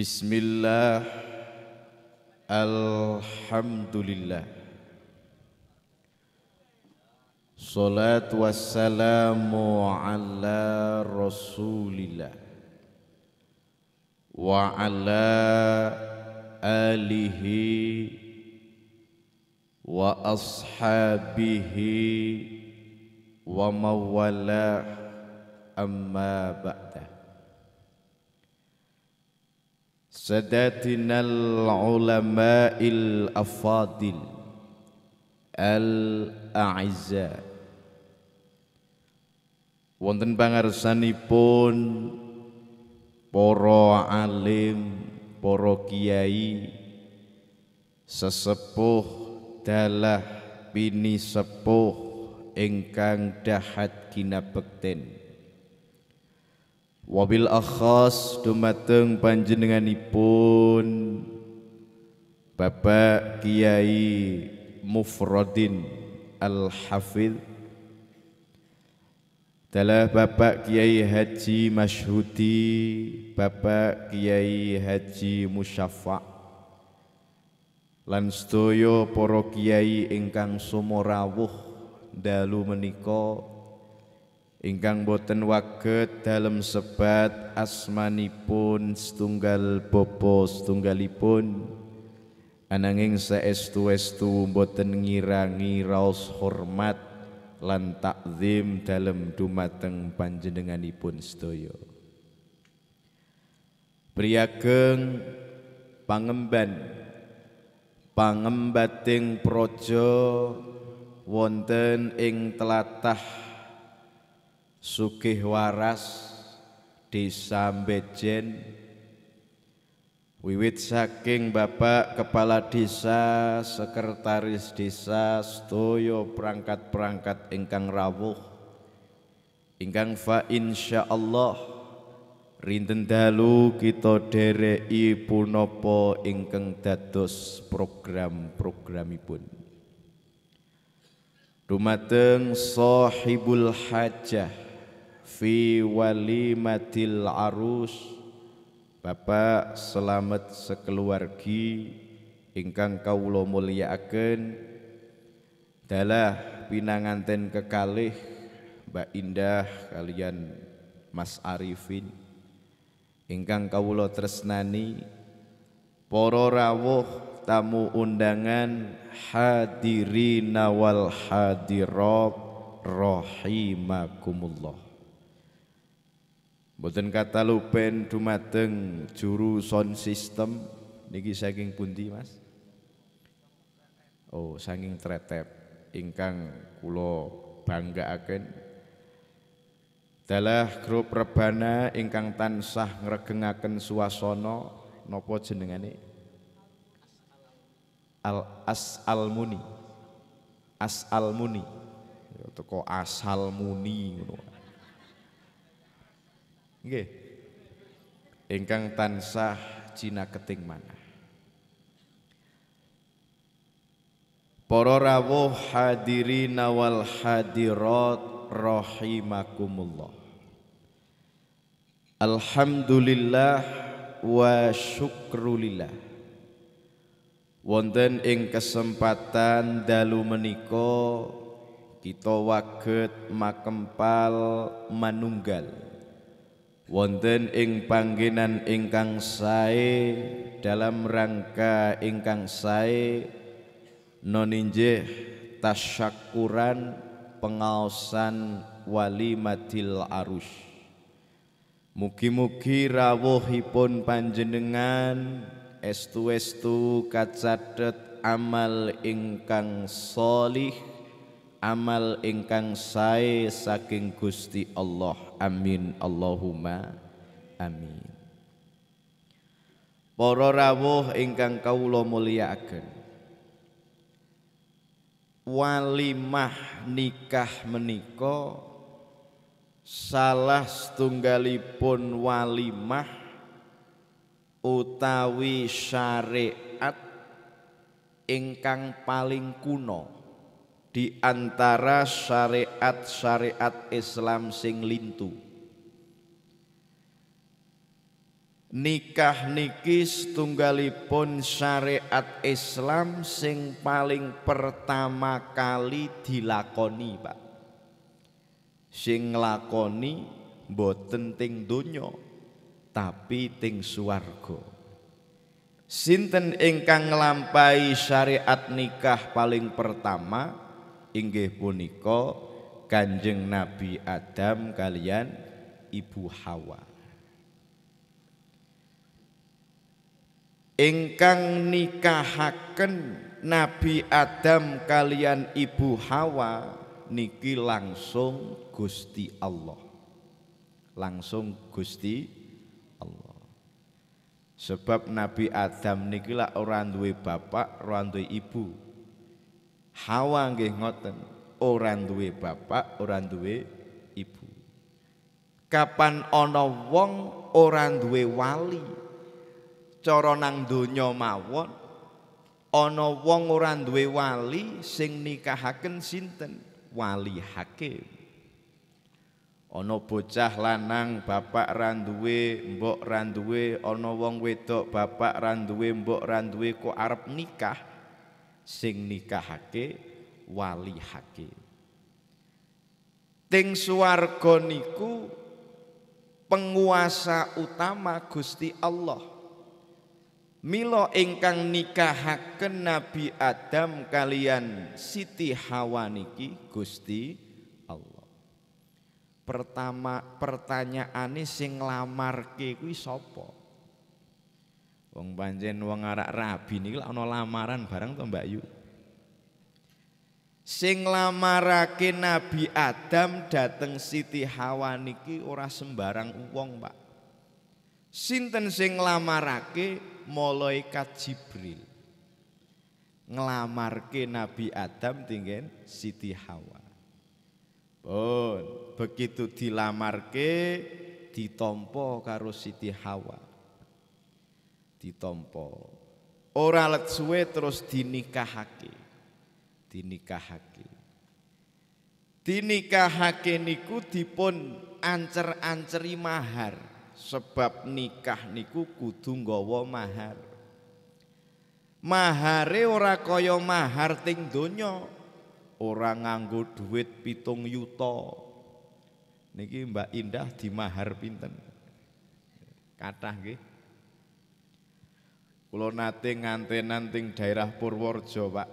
Bismillah Alhamdulillah Salat wassalamu ala rasulillah Wa ala alihi Wa ashabihi Wa mawalah amma ba'd sadatinal ulama'il afadil al-a'izza wonten pangarsanipun para alim para kiai sesepuh dalah bini sepuh ingkang dahat kinabekten wabil akhas dumateng panjenenganipun Bapak Kiai Mufradin Al-Hafidh adalah Bapak Kiai Haji Mashhudi, Bapak Kiai Haji Musyafa' lan sedaya para kiai ingkang sumorawuh dalu menika ingkang boten waget dalam sebat asmanipun setunggal bopo setunggalipun ananging seestu estu boten ngirangi raus hormat lan takzim dalam dumateng panjenenganipun sedaya priyageng pangemban pangembating projo wonten ing telatah sugih waras desa Bejen wiwit saking Bapak Kepala Desa Sekretaris Desa Stoyo perangkat-perangkat ingkang rawuh ingkang fa insya Allah rinten dalu kita dereki punapa ingkang dados program-programipun dumateng Sohibul hajah fi walimatil arus Bapak selamat sekeluargi ingkang kawula mulyakaken dalah pinanganten kekalih Mbak Indah kalian Mas Arifin ingkang kawula tresnani para rawuh tamu undangan hadirin wal hadirat rahimakumullah Mboten kata lupen dumateng juru sound system niki saking pundi Mas? Oh, saking tretep ingkang bangga akan dalah grup rebana ingkang tansah ngregengaken suasana Nopo jenengane? Al Asal Muni. Asal Muni. Ya, toko Asal Muni Nggih. Ingkang tansah keting mana. Para rawuh hadirin wal hadirat rahimakumullah. Alhamdulillah wa syukrulillah. Wonten ing kesempatan dalu menika kita waget makempal manunggal wonten ing panggenan ingkang sae dalam rangka ingkang sae noninjih tasyakuran pengaosan madil arus mugi-mugi rawuhipun panjenengan estu-estu kacadet amal ingkang solih amal ingkang sae saking Gusti Allah amin Allahumma amin para rawuh ingkang kawula mulyakaken walimah nikah menika salah setunggalipun walimah utawi syariat ingkang paling kuno di antara syariat-syariat Islam sing lintu. Nikah nikis tunggalipun syariat Islam sing paling pertama kali dilakoni, Pak. Sing lakoni boten ting donya, tapi ting swarga. Sinten ingkang nglampahi syariat nikah paling pertama inggih punika Kanjeng Nabi Adam kalian Ibu Hawa. Ingkang nikahaken Nabi Adam kalian Ibu Hawa niki langsung Gusti Allah. Langsung Gusti Allah. Sebab Nabi Adam niki lah orang duwe bapak, orang duwe ibu. Hawa nggih ngoten, ora duwe bapak, ora duwe ibu. Kapan ana wong ora duwe wali, cara nang donya mawon ana wong ora duwe wali sing nikahaken sinten? Wali hakim. Ana bocah lanang bapak ra duwe, mbok ra duwe, ana wong wedok bapak ra duwe, mbok ra duwe kok arep nikah sing nikahake wali hakim. Ting swarga niku penguasa utama Gusti Allah. Milo ingkang nikahaken Nabi Adam kalian Siti Hawa niki Gusti Allah. Pertama pertanyaane sing nglamarke kuwi sapa? Wong pancen wong arak rabi niki lak ana lamaran barang to Mbak Yu. Sing lamarake Nabi Adam dateng Siti Hawa niki ora sembarang wong, Pak. Sinten sing lamarake malaikat Jibril. Nglamarke Nabi Adam tinggen Siti Hawa. Pun begitu dilamarke ditompo karo Siti Hawa ditampa. Ora let suwe terus dinikahake. Dinikahake. Dinikahake niku dipun ancer-anceri mahar sebab nikah niku kudu nggawa mahar. Mahare ora kaya mahar ting donya. Ora nganggo duit pitung yuto Niki Mbak Indah mahar pinten? Kathah nggih. Kula nate ngantenan teng daerah Purworejo, Pak.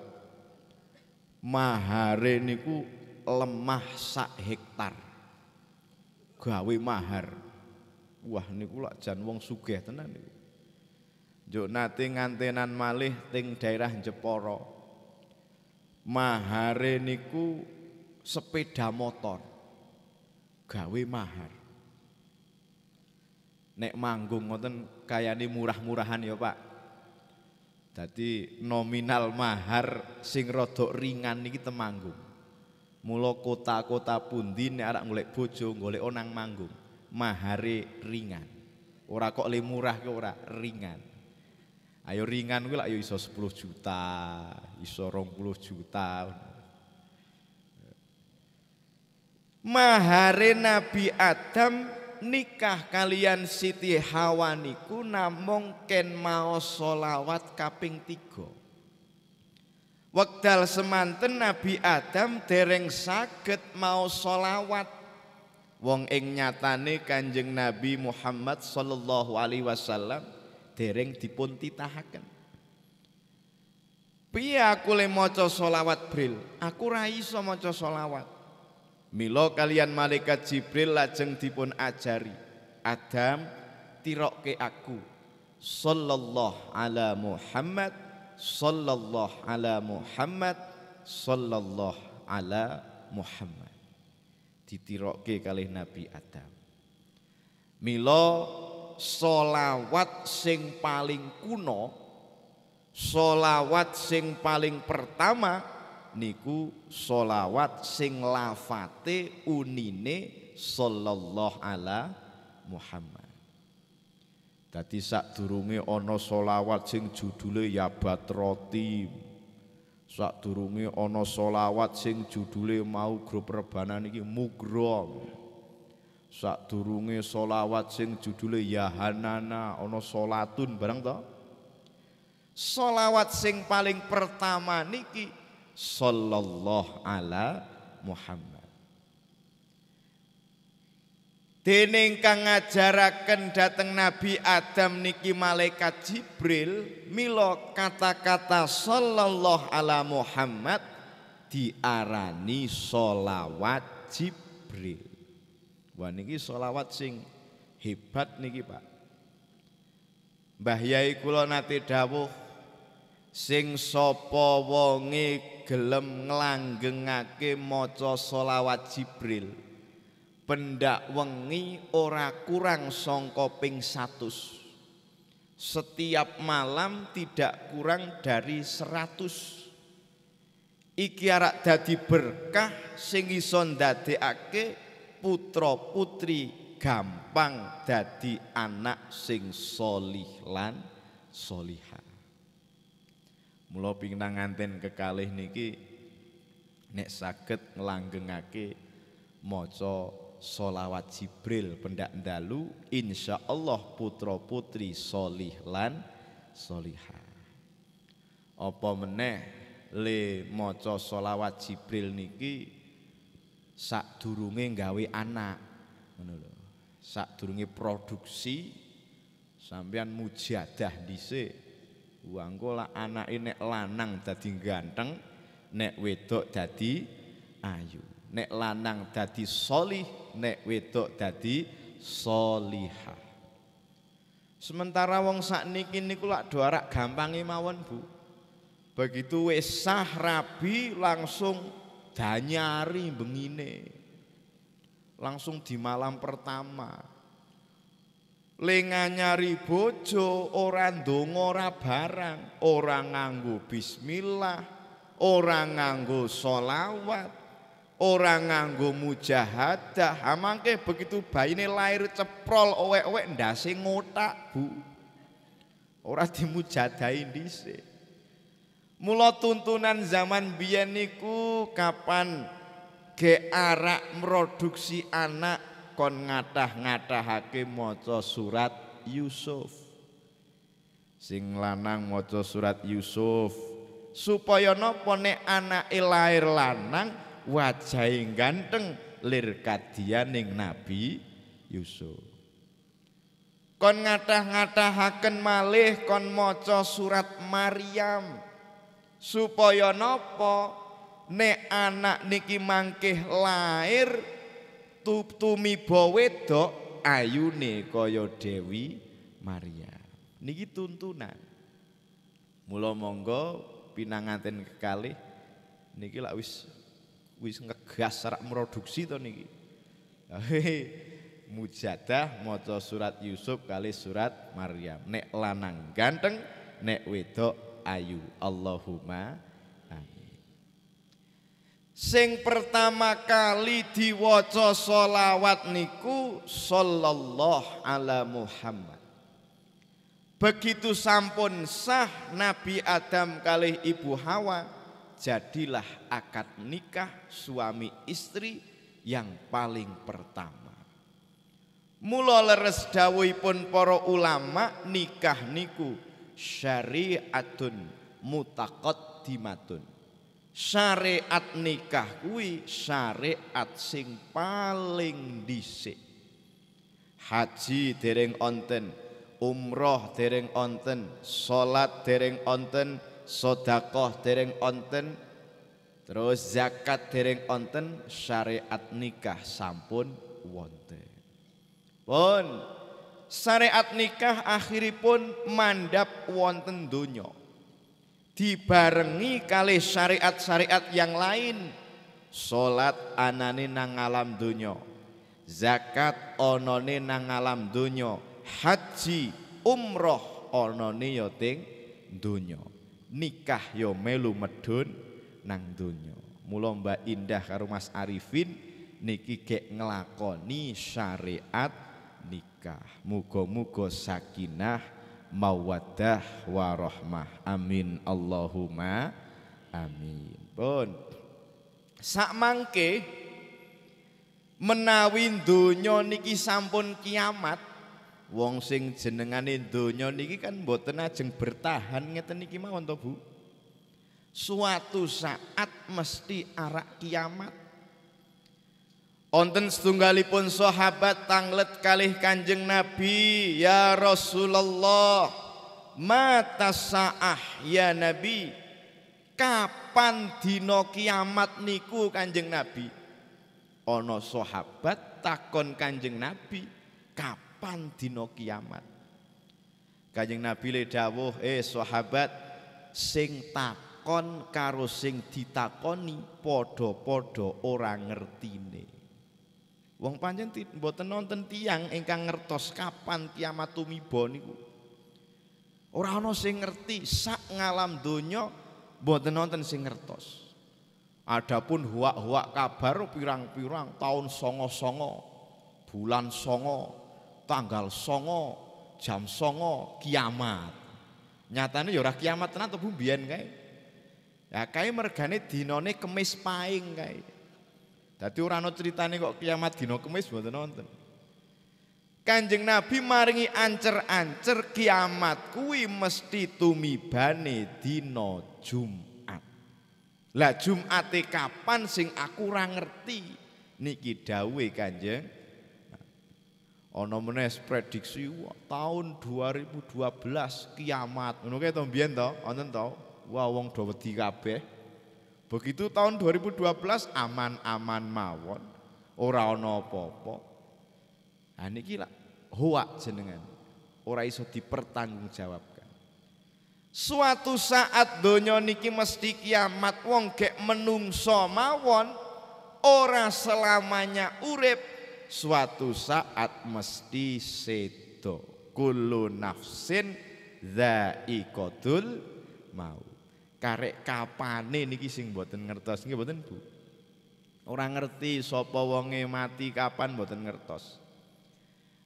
Mahare niku lemah sak hektar. Gawe mahar. Wah niku lak jan wong sugih tenan niku. Njuk nate ngantenan malih ting daerah Jepara. Mahare niku sepeda motor. Gawe mahar. Nek manggung ngoten kayane murah-murahan ya, Pak. Jadi nominal mahar sing rada ringan niki Temanggung. Mula kota-kota pun dini arek golek bojo, golek onang manggung, Mahari ringan. Ora kok le murah ke ora, ringan. Ayo ringan kuwi lak iso 10 juta, iso puluh juta. Mahari Nabi Adam nikah kalian Siti Hawa niku namung ken maos solawat kaping tiga. Wekdal semanten Nabi Adam dereng saged mau solawat. Wong ing nyatane Kanjeng Nabi Muhammad sallallahu alaihi wasallam dereng dipun titahaken. Piye aku le maca solawat bril? Aku ra iso maca solawat. Milo kalian malaikat Jibril lajeng dipun ajari, Adam tirokke aku sallallahu ala Muhammad sallallahu ala Muhammad sallallahu ala Muhammad. Ditirokke kalih Nabi Adam. Milo solawat sing paling kuno, solawat sing paling pertama niku solawat sing lafate unine sallallahu ala Muhammad. Dadi sadurunge ana solawat sing judule ya batroti. Sadurunge ana solawat sing judule mau grup rebanan iki mugrong. Sadurunge solawat sing judule ya hanana ana salatun bareng to? Solawat sing paling pertama niki sallallahu ala Muhammad. Dene ingkang ngajaraken dhateng Nabi Adam niki malaikat Jibril mila kata-kata sallallahu ala Muhammad diarani solawat Jibril. Wah niki solawat sing hebat niki Pak. Mbah Yai kula nate dawuh sing sapa wonge gelem nglanggengake maca solawat Jibril pendak wengi ora kurang sangka ping 100 setiap malam tidak kurang dari seratus. iki arak dadi berkah sing iso ndadekake putra putri gampang dadi anak sing solihlan lan Mula pingin nganten kekalih niki nek saged nglanggengake maca solawat Jibril pendak dalu insya Allah putra putri solih lan solihah apa meneh le maca solawat Jibril niki sadurunge gawe anak ngono lho produksi sampean mujadah dhisik Ibu anggo lak anake lanang dadi ganteng, nek wedok dadi ayu. Nek lanang dadi solih, nek wedok dadi solihah. Sementara wong Sak sakniki niku lak doarak gampang imawan Bu. Begitu wesah rabi langsung danyari bengine. Langsung di malam pertama Lenga nyari bojo, ora ndonga barang, orang nganggo bismillah, ora nganggo solawat, ora nganggo mujahadah. Amangke begitu bayine lahir ceprol owek-owek ndase ngotak, Bu. Ora dimujadahi dhisik. Mula tuntunan zaman biyen kapan ge arak produksi anak kon ngatah-ngatahake maca surat Yusuf. Sing lanang maca surat Yusuf. Supaya napa nek anake lahir lanang wajahe ganteng lir kadianing Nabi Yusuf. Kon ngatah-ngatahaken malih kon maca surat Maryam. Supaya napa nek anak niki mangkeh lahir tumiba wedok ayune kaya Dewi Maria. Niki tuntunan. Mula monggo pinanganten kekalih niki lak wis wis ngegas sarak produksi to niki. Mujadah maca surat Yusuf kali surat Maryam. Nek lanang ganteng, nek wedok ayu. Allahumma Sing pertama kali diwaca solawat niku Sallallahu ala Muhammad Begitu sampun sah Nabi Adam kali Ibu Hawa Jadilah akad nikah suami istri yang paling pertama Mula leres dawuhipun para ulama nikah niku syariatun mutaqaddimatun syariat nikah kuwi syariat sing paling dhisik. Haji dereng onten, umroh dereng onten, salat dereng onten, sodakoh dereng onten, terus zakat dereng onten, syariat nikah sampun wonten. Pun syariat nikah akhiripun mandap wonten donya dibarengi kali syariat-syariat yang lain salat anane nang alam dunya zakat onone nang alam dunya haji umroh onone ya teng nikah yo melu medun nang dunya mula Mbak Indah karo Mas Arifin niki gek ngelakoni syariat nikah muga-muga sakinah mawaddah warahmah amin Allahumma amin pun sak mangke menawi donya niki sampun kiamat wong sing jenengane donya niki kan mboten ajeng bertahan ngeten niki mawon to Bu suatu saat mesti arak kiamat Onten setunggalipun sahabat tanglet kalih kanjeng Nabi ya Rasulullah mata saah ya Nabi kapan dino kiamat niku kanjeng Nabi ono sahabat takon kanjeng Nabi kapan dino kiamat kanjeng Nabi le dawuh eh sahabat sing takon karo sing ditakoni podo-podo orang ngertine Wong panjen mboten nonton tiang ingkang ngertos kapan kiamat tumiba niku. Ora ana sing ngerti sak ngalam donya mboten nonton sing ngertos. Adapun huak-huak kabar pirang-pirang tahun songo-songo, bulan songo, tanggal songo, jam songo, kiamat. Nyatanya ya ora kiamat tenan to mbiyen kae. Ya kae mergane dinone kemis paing kae. Dadi ora ana critane kok kiamat dina kemis mboten wonten. Kanjeng Nabi maringi ancer-ancer kiamat kuwi mesti tumibane dina Jumat. Lah Jumate kapan sing aku ora ngerti niki dawe Kanjeng. Ana meneh prediksi tahun 2012 kiamat. Ngono kae to mbiyen to, wonten to. Wah wong do wedi kabeh. Begitu tahun 2012 aman-aman mawon, ora ana apa-apa. Ha niki lak hoa jenengan. Ora iso dipertanggungjawabkan. Suatu saat donya niki mesti kiamat wong gek menungso mawon ora selamanya urip suatu saat mesti sedo kullu nafsin dzaiqatul maut karek kapane niki sing mboten ngertos nggih mboten Bu ora ngerti sapa wonge mati kapan mboten ngertos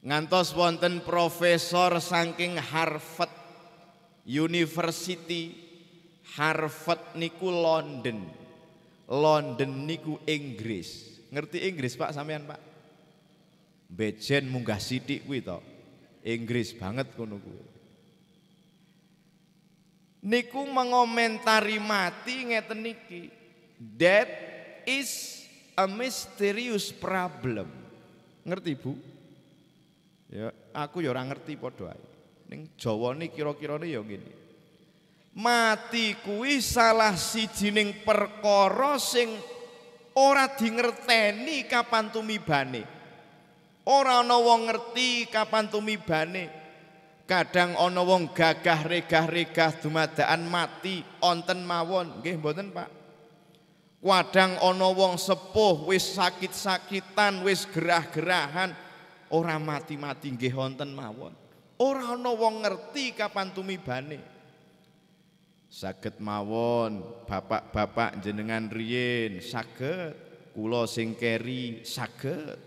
ngantos wonten profesor saking Harvard University Harvard niku London London niku Inggris ngerti Inggris Pak sampean Pak bejen munggah sidik kuwi to Inggris banget kono kuwi niku mengomentari mati ngeten niki. That is a mysterious problem. Ngerti Bu? Ya, aku ya orang ngerti Neng ae. nih, kiro kira nih ya ngene. Mati kuwi salah sijining perkoro sing ora di kapan tumibane. Ora ana wong ngerti kapan tumibane. Kadang ana wong gagah regah-regah dumadakan mati onten mawon, nggih mboten Pak. Kadang ana wong sepuh wis sakit-sakitan, wis gerah-gerahan orang mati-mati nggih onten mawon. orang ana wong ngerti kapan tumi tumibane. Saged mawon bapak-bapak jenengan riyin saged kula sing keri saged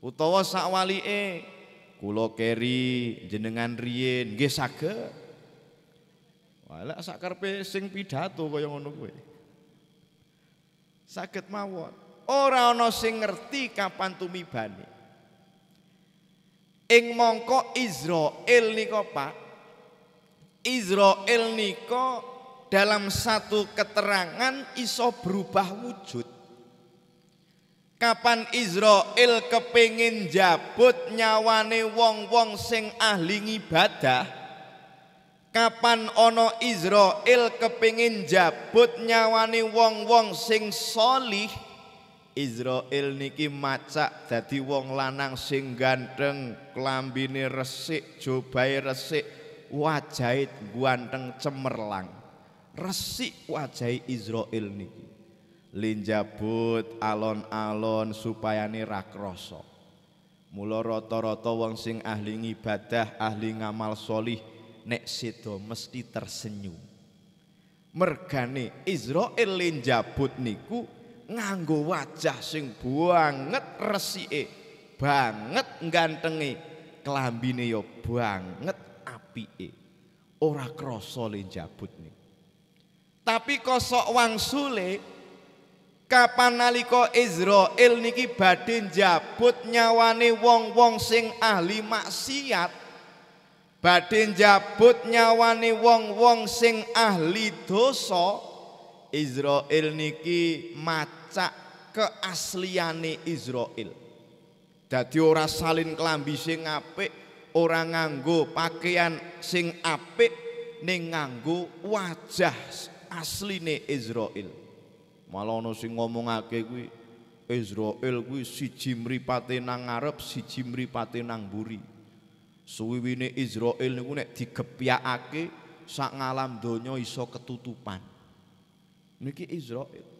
utawa sakwalike Kulo keri jenengan Rien, nggih saged. Walah sakarpe sing pidato kaya ngono kuwi. sakit mawon. Ora ana sing ngerti kapan tumibane. Ing mongko Israel niko Pak. Israel niko dalam satu keterangan iso berubah wujud. Kapan Izrail kepingin jabut nyawane wong-wong sing ahli ibadah? Kapan ono Izrail kepingin jabut nyawane wong-wong sing solih? Izrail niki macak jadi wong lanang sing ganteng, klambine resik, jubai resik, wajahit ganteng cemerlang. Resik wajah Izrail niki linjabut alon-alon supaya nirak rasa. Mula rata-rata wong sing ahli ngibadah, ahli ngamal solih nek sedo mesti tersenyum. Mergane Israel linjabut niku nganggo wajah sing banget resike, banget gantenge, kelambine ya banget apike. Ora krasa linjabut niku. Tapi kosok wangsule Kapan nalika Izrail niki badhe njabut nyawane wong-wong sing ahli maksiat, badhe njabut nyawane wong-wong sing ahli dosa, Izrail niki macak keasliane Izrail. Dadi ora salin klambi sing apik, ora nganggo pakaian sing apik, ning nganggo wajah asline Izrail. Malah ana sing ngomongake kuwi Israel kuwi siji mripate nang ngarep, siji mripate nang mburi. Suwiwine Israel niku nek digepyakake sak ngalam donya iso ketutupan. Niki Israel.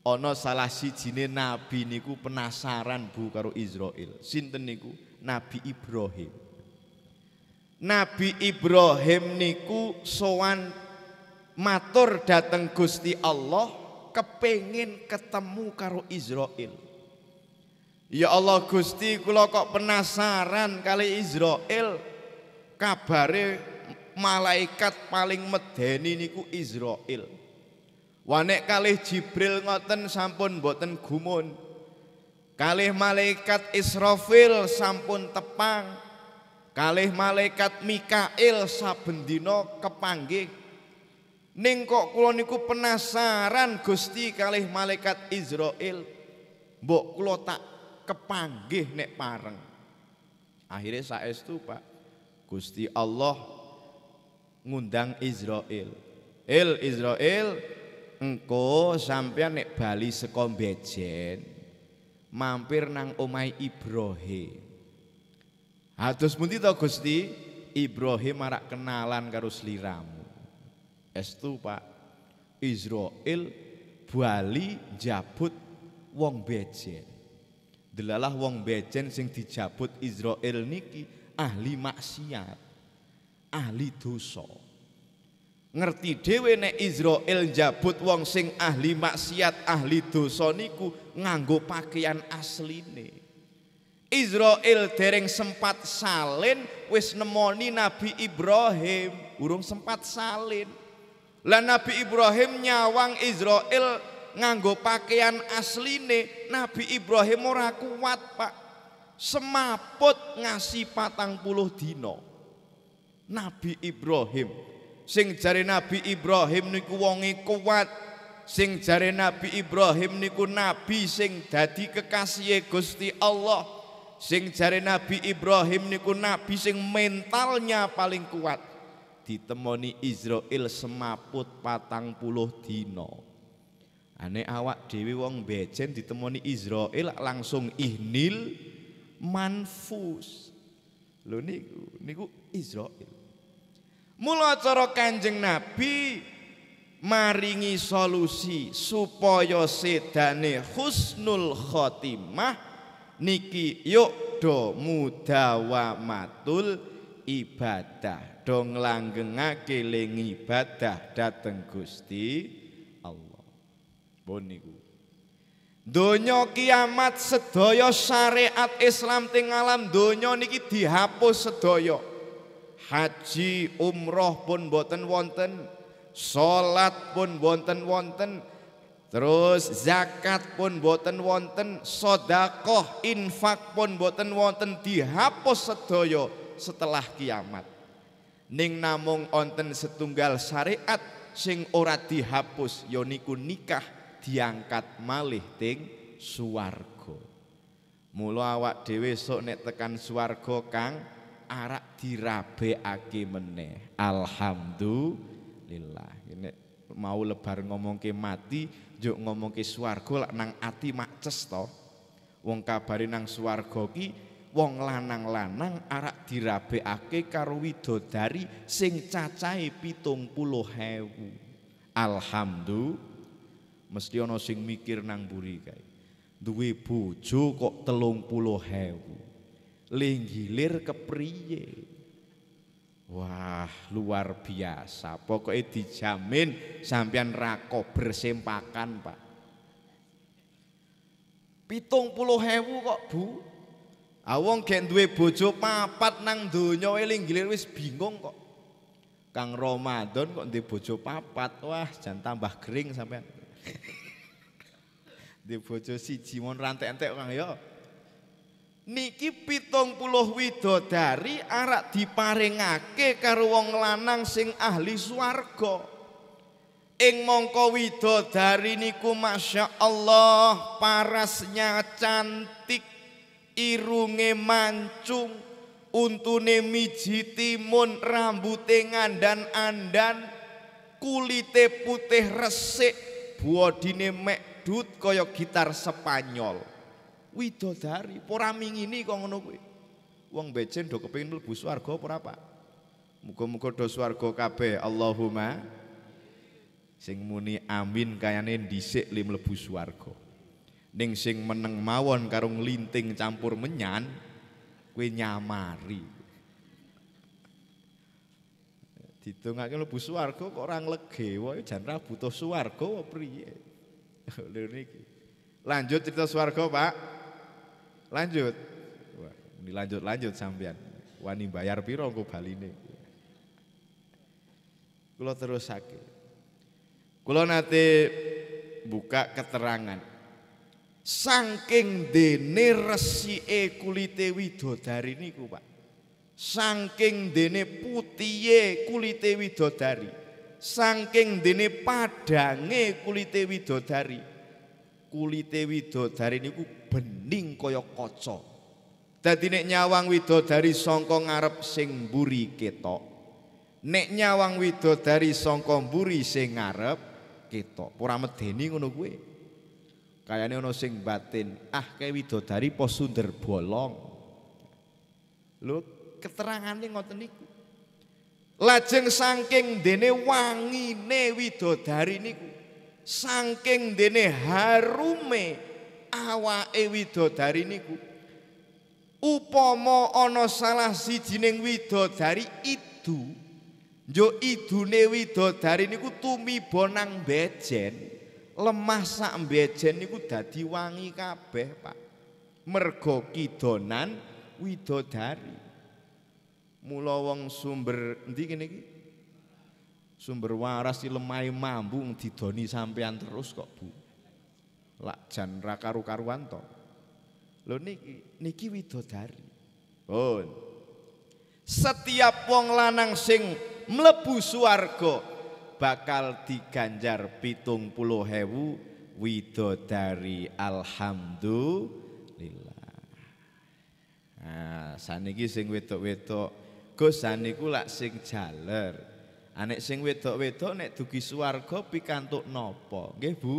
ono salah sijine nabi niku penasaran Bu karo Israel. Sinten niku? Nabi Ibrahim. Nabi Ibrahim niku sowan matur dateng Gusti Allah kepingin ketemu karo Israel. Ya Allah Gusti kula kok penasaran kali Israel kabare malaikat paling medeni niku Israel. Wanek kali Jibril ngoten sampun boten gumun. Kalih malaikat Israfil sampun tepang. Kalih malaikat Mikail sabendino dina kepanggih Ning kok kula niku penasaran Gusti kalih malaikat Izrail. Mbok kula tak kepanggih nek pareng. Akhirnya saestu, Pak. Gusti Allah ngundang Izrail. Il Izrail, engko sampean nek bali saka Bejen mampir nang omai Ibrahim. Hados pundi to Gusti? Ibrahim marak kenalan karo sliramu. Estu Pak Israel Bali jabut wong bejen. Delalah wong bejen sing dijabut Israel niki ahli maksiat, ahli dosa. Ngerti dhewe nek Israel jabut wong sing ahli maksiat, ahli dosa niku nganggo pakaian asline. Israel dereng sempat salin wis nemoni Nabi Ibrahim, urung sempat salin. Lah Nabi Ibrahim nyawang Israel nganggo pakaian asline Nabi Ibrahim ora kuat Pak semaput ngasih patang puluh dino Nabi Ibrahim sing jari Nabi Ibrahim niku wongi kuat sing jari Nabi Ibrahim niku nabi sing dadi kekasih Gusti Allah sing jari Nabi Ibrahim niku nabi sing mentalnya paling kuat ditemoni Israel semaput patang puluh dino ane awak dewi wong becen ditemoni Israel langsung ihnil manfus lho niku niku Israel mula cara kanjeng Nabi maringi solusi supaya sedane husnul khotimah niki yuk do mudawa matul ibadah dong langgengake ling ibadah dateng Gusti Allah bon niku Donya kiamat sedaya syariat Islam ting alam donya niki dihapus sedoyo haji umroh pun boten wonten salat pun boten wonten Terus zakat pun boten wonten, sodakoh, infak pun boten wonten, dihapus sedoyo setelah kiamat. Ning namung onten setunggal syariat sing ora dihapus yoniku ya nikah diangkat malih ting suargo Mula awak dhewe sok nek tekan swarga Kang arak dirabekake meneh. Alhamdulillah. ini mau lebar ngomong ke mati, juk ngomong ke lak nang ati mak ces to. Wong kabari nang swarga ki wong lanang-lanang arak dirabekake karo widodari sing cacahe hewu. Alhamdulillah. Mesti ana sing mikir nang buri kae. Duwe bojo kok telung hewu, Linggilir kepriye? Wah, luar biasa. Pokoknya dijamin sampean rako bersempakan, Pak. Pitung puluh hewu kok, Bu. Awong ah, wong gek duwe bojo papat nang donya eling gilir wis bingung kok. Kang Ramadan kok duwe bojo papat, wah jan tambah kering sampean. Duwe bojo siji mon rantek entek Kang ya. Niki pitung puluh widodari arak diparingake karo wong lanang sing ahli swarga. Ing mongko widodari niku Masya Allah parasnya cantik irunge mancung, untune mijiti mun rambute ngandan-andan, kulite putih resik, bodine mekdut kaya gitar Spanyol. Widodari, ora mingini kok ngono kuwi. Wong becen do kepengin mlebu swarga purapa apa? Muga-muga do swarga kabeh. Allahumma sing muni amin kayane dhisik li mlebu swarga ning sing meneng mawon karung linting campur menyan kue nyamari ditungake mlebu swarga kok ora nglege jan ra butuh swarga apa priye lho niki lanjut cerita swarga Pak lanjut Wah, ini lanjut lanjut sampean wani bayar piro engko baline terus sakit. kula nate buka keterangan Sangking dene resi e kulite widodari niku pak Sangking dene putie kulite widodari Sangking dene padange kulite widodari Kulite widodari niku bening kaya kaca Dadi nek nyawang widodari sangka ngarep sing mburi ketok Nek nyawang widodari sangka mburi sing ngarep ketok Pura medeni ngono kuwe kayane ono sing batin ah kaya widodari pos bolong lho keterangane ngoten niku lajeng saking dene wangine widodari niku saking dene harume awake widodari niku upama ana salah sijining widodari itu yo idune widodari niku tumiba nang bejen lemah sak mbejen niku dadi wangi kabeh, Pak. Mergo kidonan widodari. Mula wong sumber endi kene iki? Sumber waras ilemahe mambung didoni sampean terus kok, Bu. Lak jan ra karu-karuan to. Lho niki niki widodari. Pun. Setiap wong lanang sing mlebu swarga bakal diganjar pitung puluh hewu widodari alhamdulillah nah saniki sing wedok-wedok Gus saniku lak sing jaler anek sing wedok-wedok nek dugi swarga pikantuk nopo, nggih Bu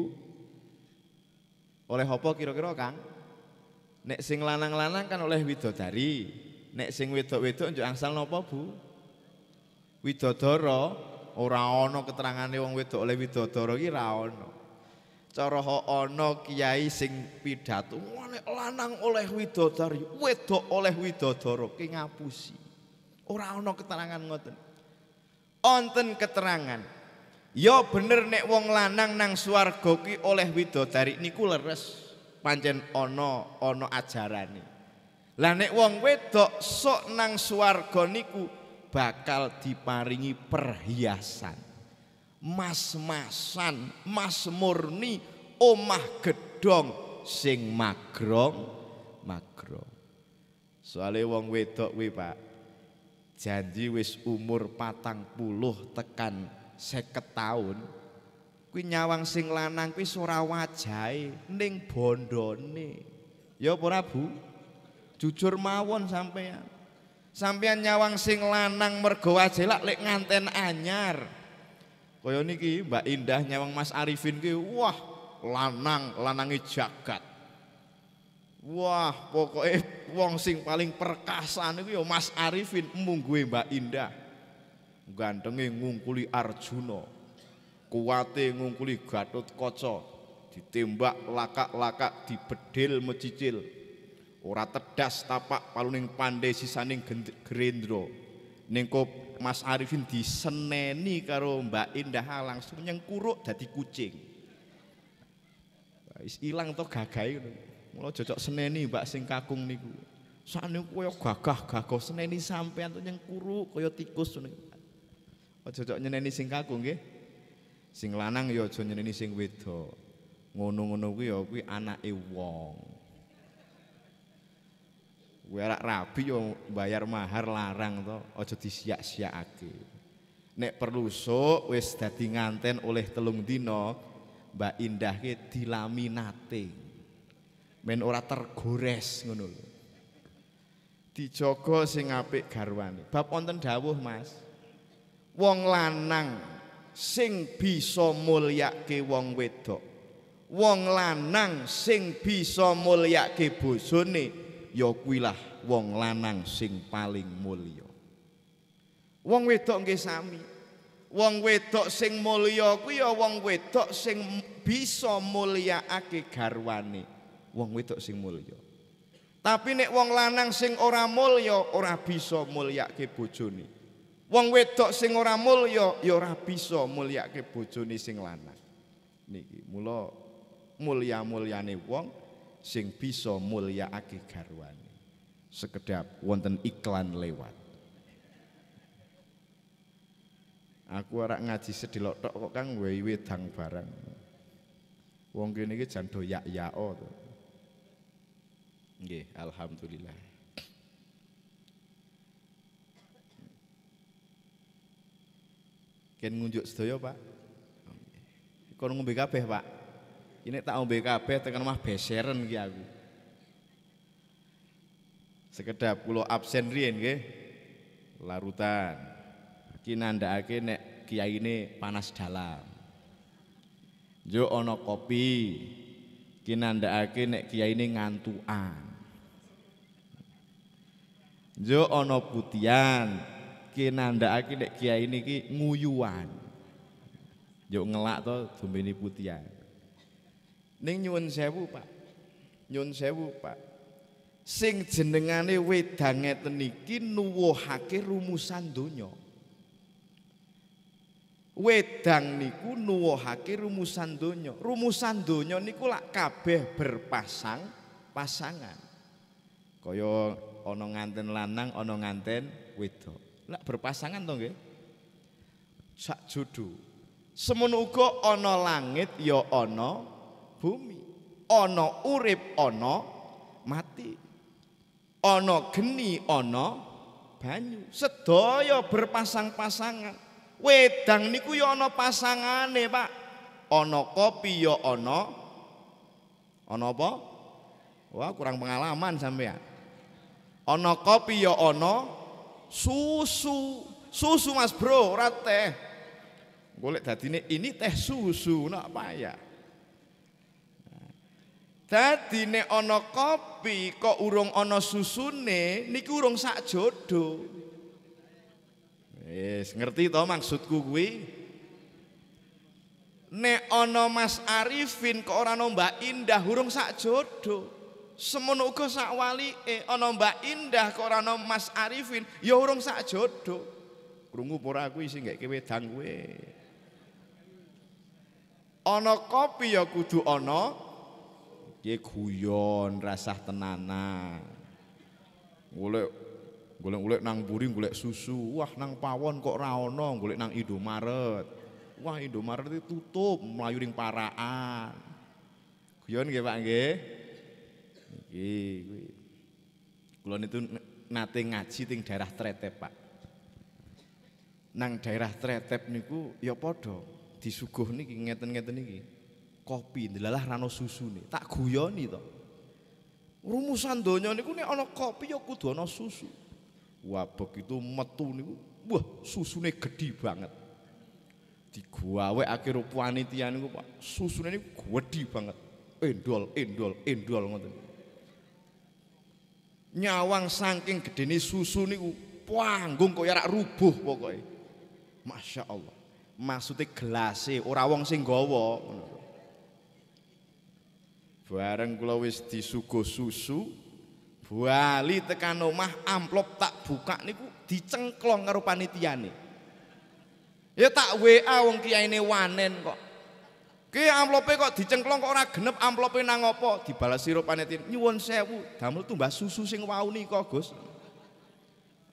oleh apa kira-kira Kang nek sing lanang-lanang kan oleh widodari nek sing wedok-wedok njuk angsal nopo Bu widodara ora ana keterangane wong wedok oleh widodoro iki ora ana cara ana kiai sing pidhato ngene lanang oleh widodari wedok oleh widodoro ki ngapusi ora ana keterangan ngoten onten keterangan Ya bener nek wong lanang nang swarga ki oleh widodari niku leres pancen ana ana ajarane. Lah nek wong wedok sok nang swarga niku bakal diparingi perhiasan. Mas-masan, mas murni, omah gedong sing magrong, magrong. Soale wong wedok kuwi, Pak. Janji wis umur patang puluh tekan seket tahun. Kuwi nyawang sing lanang kuwi ora wajai ning bondone. Ya apa Bu? Jujur mawon sampean. Sampian nyawang sing lanang mergo ajelak lek nganten anyar. Kaya niki Mbak Indah nyawang Mas Arifin ki wah lanang lanangi jagat. Wah, pokoknya wong sing paling perkasa niku ya Mas Arifin mungguhe Mbak Indah. Gantenge ngungkuli Arjuna. Kuwate ngungkuli Gatotkaca. Ditembak lakak-lakak dibedil mecicil. Ora tedas tapak paluning pandhe sisaning gerindro Ning Mas Arifin diseneni karo Mbak Indah langsung nyengkuruk dadi kucing. Wis ilang to gagahe ngono. cocok seneni Mbak sing kakung niku. Sakne kowe gagah-gagah seneni sampean tuh nyengkuruk kaya tikus ngono. cocok nyeneni sing kakung nggih. Sing lanang ya aja nyeneni sing wedok. Ngono-ngono kuwi ya kuwi anake wong. Kowe rak rabi yo bayar mahar larang to, aja disiak-siakake. Nek perlu sok wis dadi nganten oleh telung dina, Mbak Indah ki dilaminate. Men ora tergores ngono lho. Dijogo sing apik garwane. Bab wonten dawuh, Mas. Wong lanang sing bisa mulyake wong wedok. Wong lanang sing bisa mulyake bojone ya kuilah wong lanang sing paling mulya. Wong wedok nggih sami. Wong wedok sing mulya kuwi ya wong wedok sing bisa mulyaake garwane. Wong wedok sing mulya. Tapi nek wong lanang sing ora mulya ora bisa mulyake bojone. Wong wedok sing ora mulya ya ora bisa mulyake bojone sing lanang. Niki mula mulya-mulyane wong sing bisa mulyaake garwane. Sekedap wonten iklan lewat. Aku ora ngaji sedilok tok kok Kang wae wedang barang. Wong kene iki jan doyak ya to. Nggih, alhamdulillah. Ken ngunjuk sedaya, Pak. Kon ngombe kabeh, Pak. Ini tak ombe kabeh tekan mah beseren ki aku. Sekedap kula absen riyen nggih. Larutan. Ki nandhakake nek ini panas dalam. Jo ono kopi. Ki nandhakake nek ini ngantuan. Jo ono putian. Ki nandhakake nek ini ki nguyuan. Jo ngelak to dumbene putian. Ning nyuwun sewu, Pak. Nyuwun sewu, Pak. Sing jenengane wedang ngeten iki nuwuhake rumusan donya. Wedang niku nuwuhake rumusan donya. Rumusan donya niku lak kabeh berpasang-pasangan. Kaya ana nganten lanang, ana nganten wedok. Lak berpasangan to nggih? Sak jodho. Semono uga ana langit ya ana bumi. ono urip ono mati. ono geni ono banyu. sedoyo berpasang-pasangan. Wedang niku ya ono pasangane, Pak. ono kopi ya ono ono apa? Wah, kurang pengalaman sampean. ono kopi ya ono susu. Susu Mas Bro, ora teh. Golek dadine ini teh susu, nak ya? Dadi nek ana kopi kok urung ana susune niki urung sak jodho. Wis ngerti to maksudku kuwi? Nek ana Mas Arifin kok ora ana Mbak Indah urung sak jodho. Semono uga sak walike ana Mbak Indah kok ora ana Mas Arifin ya urung sak jodho. Krungu apa ora kuwi sing gawe wedang kuwi. Ana kopi ya kudu ana ono... Piye guyon, rasah tenana. Golek golek-golek nang buring golek susu. Wah, nang pawon kok ra ono, golek nang Indomaret. Wah, Indomaret itu tutup, mlayu paraan. Guyon nggih, Pak nggih. Iki itu nate ngaji ting daerah Tretep, Pak. Nang daerah Tretep niku ya podo disuguh niki ngeten-ngeten niki kopi, ndelalah rano nih, Tak guyoni to. Rumusan donya niku nek ana kopi ya kudu ana susu. Wah, begitu metu niku, wah susune gede banget. Digawe akhir panitia niku Pak, susune niku gede banget. Endol, endol, endol ngoten. Nyawang saking gedene susu niku panggung kok ya rak rubuh pokoknya. Masya Allah. Maksudnya gelasnya ora wong sing gawa ngono. Bareng kula wis disuguh susu, bali tekan omah amplop tak buka niku dicengklong karo panitiane. Ya tak WA wong kiyaine wanen kok. Ki amplope kok dicengklong kok ora genep amplope nang apa? Dibalas sirup panetin. Nyuwun sewu, damel tumbah susu sing wau nika, Gus.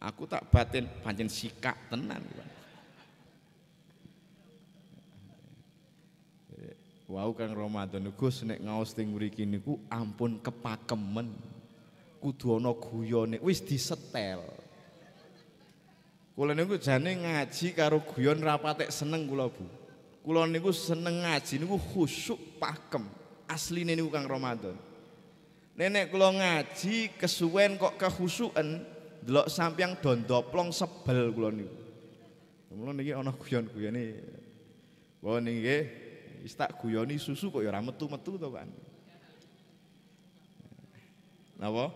Aku tak batin pancen sikak tenan. Pak. Wau Kang Ramadan Gus nek ngaos teng mriki niku ampun kepakemen. Kudu ana guyone wis disetel. Kula niku jane ngaji karo guyon rapatek seneng kula Bu. Kula niku seneng ngaji niku khusyuk pakem. Asline niku Kang Ramadan. Nenek kula ngaji kesuwen kok kehusuken delok sampeyan dondoplong sebel kula niku. Mula niki ana guyon-guyone. Wah niki wis tak guyoni susu kok ya ora metu-metu to, Pak. Napa?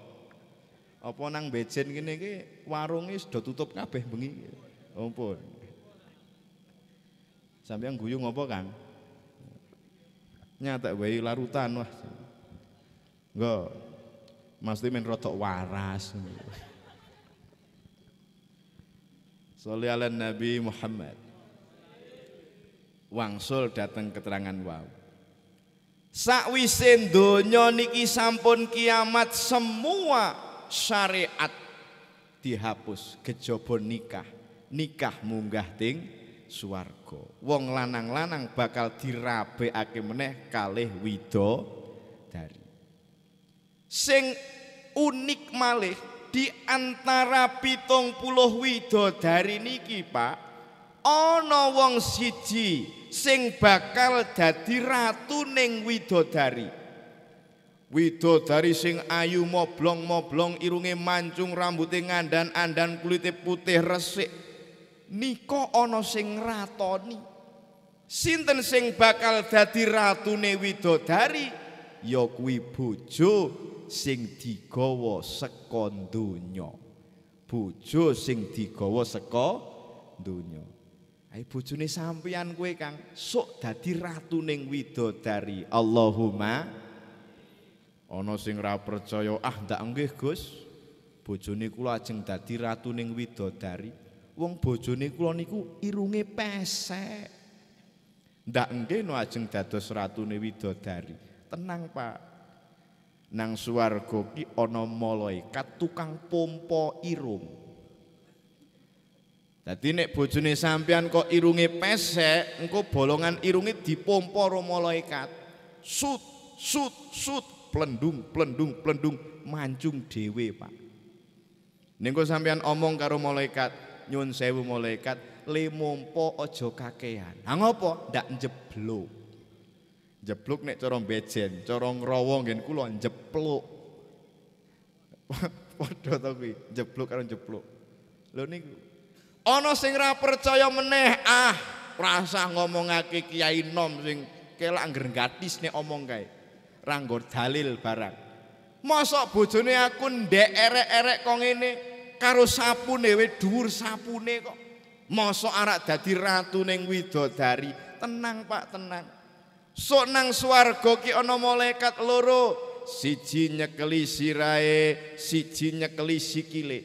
Apa nang bejen kene iki warunge sudah tutup kabeh bengi. Ampun. Sampeyan guyu ngopo, Kang? Nyata wae larutan wah. Enggak. Mesti men rodok waras. Sallallahu ala Nabi Muhammad wangsul datang keterangan wau. Sakwise donya niki sampun kiamat semua syariat dihapus kejaba nikah. Nikah munggah ting swarga. Wong lanang-lanang bakal dirabekake meneh kalih dari Sing unik malih di antara pitung puluh dari niki Pak ana wong siji sing bakal dadi ratu ning widodari widodari sing ayu moblong-moblong irunge mancung rambuté ngandan-andan kulité putih resik nika ana sing ratoni sinten sing bakal dadi ratune widodari ya kuwi bojo sing digawa saka donya bojo sing digawa saka donya Ae bojone sampeyan kowe Kang, sok dadi ratu ning widodari. Allahumma ono sing ra percaya, ah ndak nggih Gus. Bojone kula ajeng dadi ratu ning widodari. Wong bojone kula niku irunge pesek. Ndak nggih no ajeng dados ratune widodari. Tenang Pak. Nang swarga ki ana malaikat tukang pompa irung. Dadi nek bojone sampean kok irunge pesek, engko bolongan irunge dipompa malaikat. Sut, sut, sut, plendung, plendung, plendung, mancung dhewe, Pak. Nengko kok sampean omong karo malaikat, nyun sewu malaikat, le mompo aja kakean. Ha ngopo? Ndak njeblo. Jeblok nek cara bejen, cara ngrowo ngen kula njepluk. Padha to kuwi, jeblok karo njepluk. Lho niku Ono sing ora percaya meneh ah, rasa ngomongake Kiai Nom sing kelak anger gratis nek omong kae. Ranggor dalil barang. Mosok bojone aku ndek erek-erek kok ngene karo sapune we dhuwur sapune kok. Mosok arak dadi ratu ning widodari. Tenang Pak, tenang. Sok nang swarga ki ana malaikat loro, siji nyekeli sirae, siji nyekeli sikile.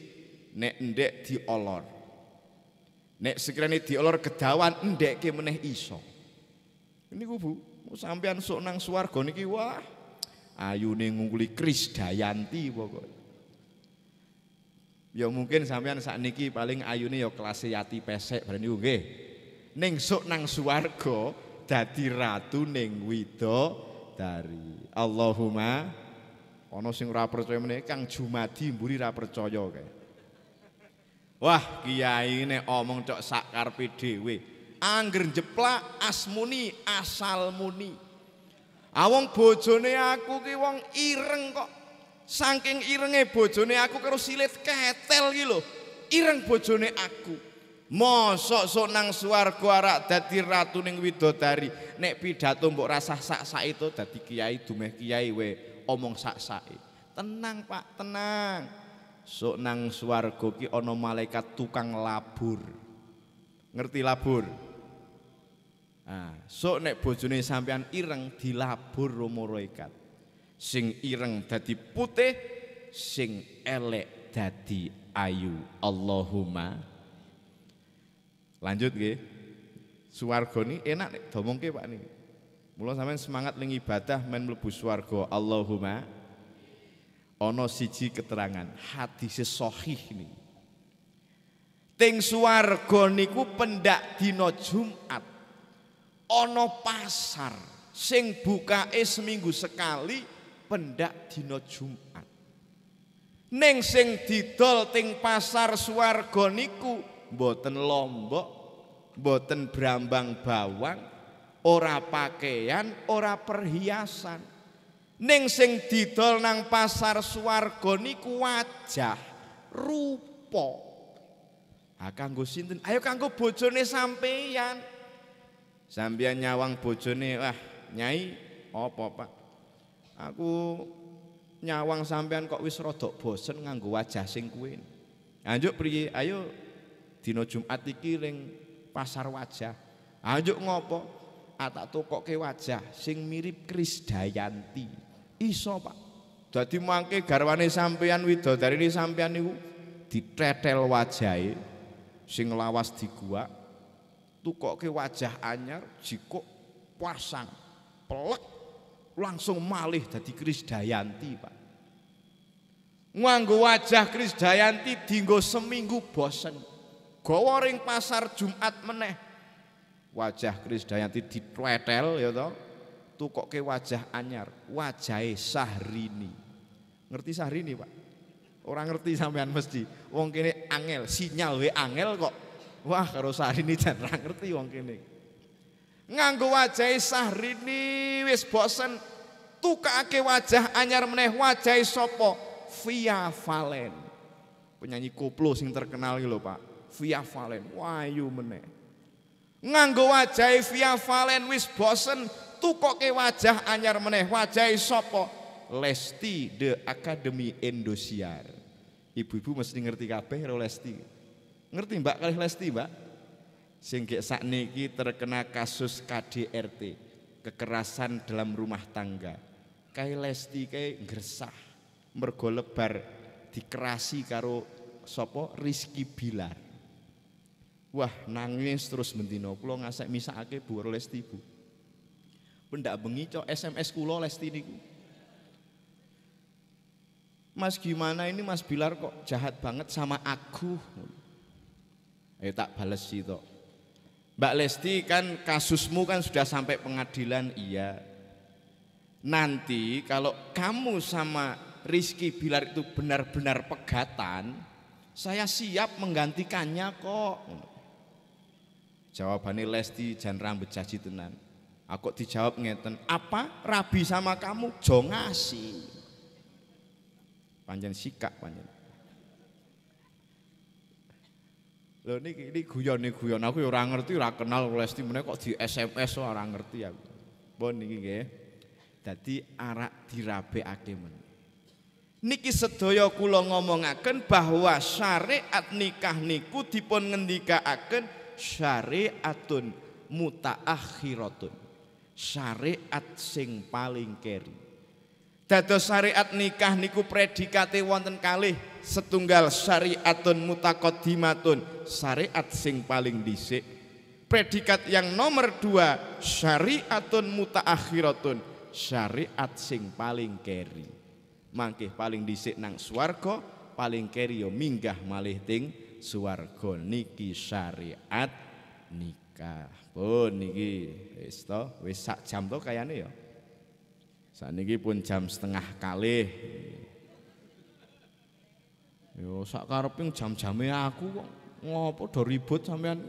Nek ndek diolor. Nek sekiranya diolor kedawan endek ke meneh iso. Ini kubu, sampean sok nang suwargo niki wah. Ayune ngungkuli Kris Dayanti pokoknya. Ya mungkin sampean saat niki paling ayune ya kelas yati pesek berani nggih. Neng sok nang suwargo dadi ratu neng wido dari Allahumma ono sing ora percaya meneh kang jumadi mburi ora percaya kae. Wah, kiai ini omong cok sakar pidewe. Angger jeplak asmuni asalmuni. Awong ah, bojone aku ki wong ireng kok. Saking irenge bojone aku karo silit ketel ki lho. Ireng bojone aku. Mosok sok nang swarga arek dadi ratuning widodari. Nek pidhato mbok rasah sak-sak itu dadi kiai dumeh kiai we omong sak-sake. Tenang Pak, tenang. sok nang swarga ki ana malaikat tukang labur ngerti labur Ah, sok nek bojone sampean ireng dilabur romo malaikat sing ireng dadi putih sing elek dadi ayu Allahumma lanjut nggih swarga ni enak nek domongke Pak niki mula sampean semangat ning ibadah men mlebu swarga Allahumma ana siji keterangan hadis sahih nih Teng swarga niku pendak dina Jumat ana pasar sing bukae seminggu sekali pendak dina Jumat neng sing didol teng pasar swarga niku mboten lombok mboten brambang bawang ora pakaian ora perhiasan Ning sing didol nang pasar swarga niku wajah, rupa. Ah kanggo sinten? Ayo kanggo bojone sampeyan. Sampeyan nyawang bojone, wah, Nyai, apa, Pak? Aku nyawang sampeyan kok wis rada bosen nganggo wajah sing kuwi. Anjuk priye? Ayo dina Jumat iki ring pasar wajah. Anjuk ngopo? atak ah, toko tokoke wajah sing mirip Krisdayanti. Iso, Pak. jadi mangke garwane sampean widodarine sampean niku ditetel wajahe sing lawas diguak ke wajah anyar jikok pasang pelek langsung malih dadi Krisdayanti, Pak. Nganggo wajah Krisdayanti dinggo seminggu bosen. Gawa pasar Jumat meneh. Wajah Krisdayanti ditwetel ya toh ke wajah anyar, wajah sahrini. Ngerti sahrini Pak? Orang ngerti sampean mesti. Wong kene angel, sinyal we angel kok. Wah, kalau sahrini jangan ngerti wong kene. Nganggo wajah sahrini wis bosen. Tukake wajah anyar meneh wajah Sopo Via Valen. Penyanyi koplo sing terkenal gitu Pak. Via Valen, wahyu meneh. Nganggo wajah Via Valen wis bosen tukoke wajah anyar meneh wajai e sopo Lesti The Academy Indosiar ibu-ibu mesti ngerti kape karo Lesti ngerti Mbak kali Lesti Mbak sing sak niki terkena kasus KDRT kekerasan dalam rumah tangga Kay Lesti kay gersah mergolebar dikerasi karo sopo Rizky Bilar wah nangis terus bendina kula misa ake Bu Lesti Bu benda bengi cok SMS kulo Lesti niku. Mas gimana ini Mas Bilar kok jahat banget sama aku? Eh tak balas sih toh. Mbak Lesti kan kasusmu kan sudah sampai pengadilan iya. Nanti kalau kamu sama Rizky Bilar itu benar-benar pegatan, saya siap menggantikannya kok. Jawabannya Lesti jangan rambut jaji tenang. Aku dijawab ngeten, apa rabi sama kamu? Jo panjang Panjen sikak panjen. ini, ini guyon, nih guyon aku ya orang ngerti orang kenal Lesti mana kok di SMS orang ngerti aku. Bon, niki nggih. Jadi arak dirabe akemen. Niki sedaya kula ngomongaken bahwa syariat nikah niku dipun ngendikaaken syariatun mutaakhiratun syariat sing paling keri. Dados syariat nikah niku predikate wonten kalih setunggal syariatun mutakodimatun syariat sing paling disik Predikat yang nomor dua syariatun mutaakhiratun syariat sing paling keri. Mangkih paling disik nang swarga, paling keri yo ya minggah malih ting swarga niki syariat nikah. Mekah. Pun niki wis to, wis sak jam to kayane ya. Saniki pun jam setengah kali, Yo sak kareping jam-jame aku kok ngopo do ribut sampean.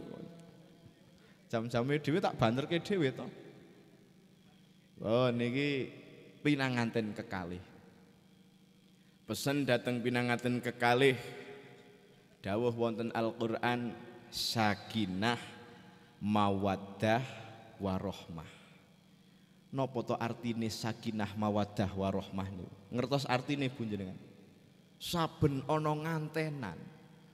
Jam-jame dhewe tak banterke dhewe to. Oh niki pinanganten kekalih. Pesen dateng pinanganten kekalih. Dawuh wonten Al-Qur'an sakinah mawaddah warohmah nopo to artine sakinah mawaddah warohmah niku ngertos artine Bu jenengan saben ana ngantenan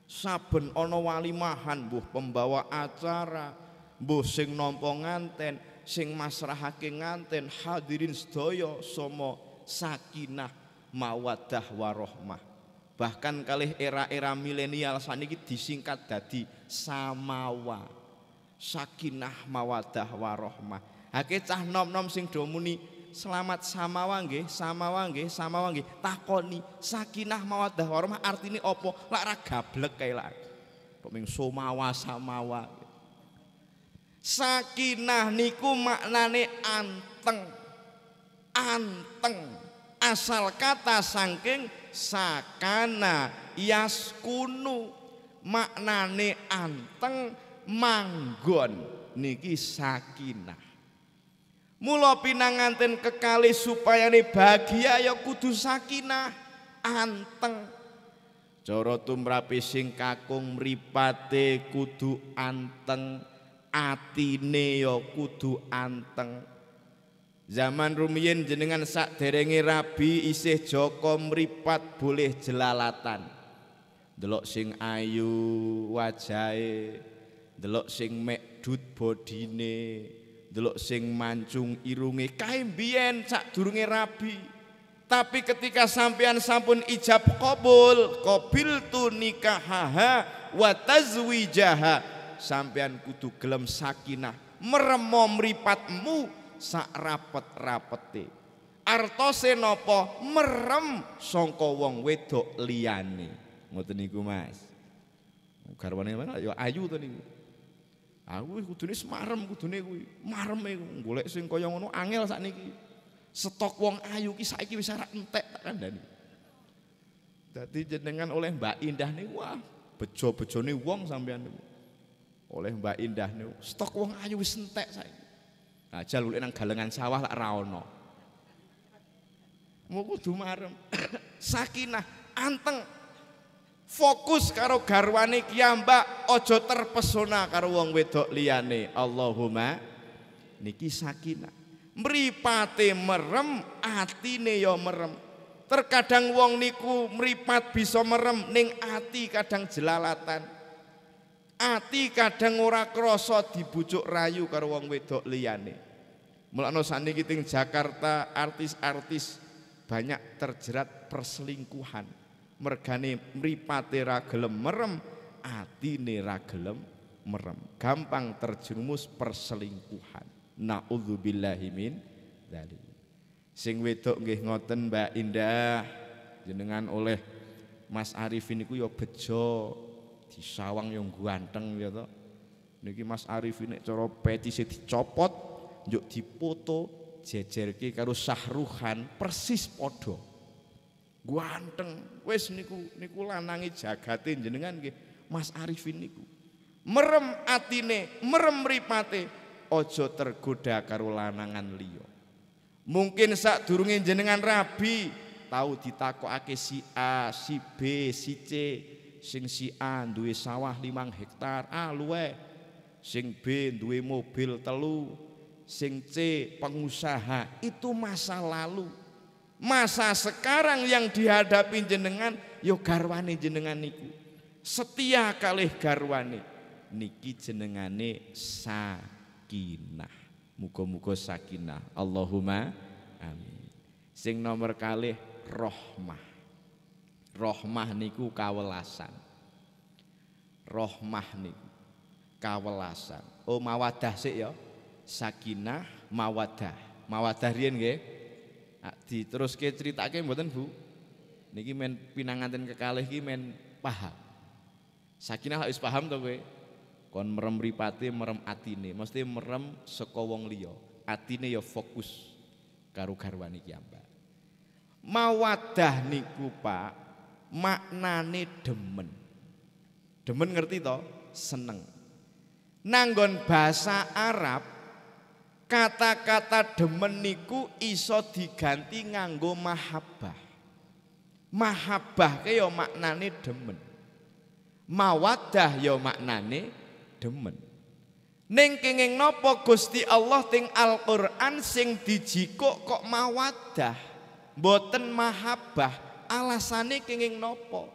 saben ana walimahan mbuh pembawa acara mbuh sing nampa nganten sing masrahake nganten hadirin sedaya somo sakinah mawaddah warohmah bahkan kalih era-era milenial saniki disingkat dadi samawa sakinah mawadah warohmah hake cah nom nom sing domuni selamat sama wangge sama wangge sama wangge, takoni sakinah mawadah warohmah artinya opo lak ra gablek kae lak ming samawa sakinah niku maknane anteng anteng asal kata sangking sakana yaskunu maknane anteng manggon niki sakinah. Mula pinanganten kekali supaya nih bahagia ya kudu sakinah anteng. Coro tumrapi sing kakung mripate kudu anteng atine ya kudu anteng. Zaman rumiyin jenengan sak derenge rabi isih Joko mripat boleh jelalatan. Delok sing ayu wajahe delok sing mek dut bodine, delok sing mancung irunge kae biyen sadurunge rabi. Tapi ketika sampean sampun ijab kobil qabiltu nikahaha wa tazwijaha, sampean kudu gelem sakinah, meremo mripatmu sak rapet-rapete. artose merem songko wong wedok liyane ngoten niku Mas garwane ya ayu to niku Aku kudune semarem kudune kuwi. Mareme golek sing kaya ngono angel sakniki. Stok wong ayu ki saiki wis ora entek tak kandhani. Dadi jenengan oleh Mbak Indah niku wah bejo-bejone wong sampean niku. Oleh Mbak Indah niku stok wong ayu wis entek saiki. Ajal ulek nang galengan sawah lak ra ono. Mau kudu marem. Sakinah anteng Fokus karo garwane kiambak ojo terpesona karo wong wedok liyane. Allahumma niki sakinah. Mripate merem, atine ya merem. Terkadang wong niku meripat bisa merem ning ati kadang jelalatan. Ati kadang ora krasa dibujuk rayu karo wong wedok liyane. Mulane saniki teng Jakarta artis-artis banyak terjerat perselingkuhan mergane mripate ra gelem merem atine ra gelem merem gampang terjerumus perselingkuhan naudzubillahi min dzalik sing wedok nggih ngoten Mbak Indah jenengan oleh Mas Arifin iku ya bejo sawang yang ganteng ya to. Niki Mas Arifin nek cara petise dicopot njuk dipoto jejerke karo Sahruhan persis padha. Ganteng. wes niku niku lanangi jagatin jenengan ke Mas Arifin niku. Merem atine, merem ripate ojo tergoda karo lanangan liyo. Mungkin durungin jenengan rabi tahu ditakokake si A, si B, si C. Sing si A duwe sawah limang hektar, A luwe. Sing B duwe mobil telu, sing C pengusaha. Itu masa lalu. Masa sekarang yang dihadapi jenengan yo garwane jenengan niku. Setia kalih garwane niki jenengane sakinah. muko muko sakinah. Allahumma amin. Sing nomor kalih rohmah. Rohmah niku kawelasan. Rohmah niku kawelasan. Oh mawadah sik ya. Sakinah mawadah. Mawadah riyen nggih terus nah, diteruske critake mboten Bu. Niki men pinanganten kekalih iki men paham. Sakinah harus paham tau gue, Kon merem mripate, merem atine, mesti merem saka wong liya. Atine ya fokus karo garwane iki ambak. Mawadah niku Pak, maknane demen. Demen ngerti to? Seneng. Nanggon bahasa Arab kata-kata demeniku niku iso diganti nganggo mahabbah. Mahabbah ke ya maknane demen. mawadah ya maknane demen. Ning kenging napa Gusti Allah ting Al-Qur'an sing dijikuk kok mawadah, mboten mahabbah. Alasane kenging napa?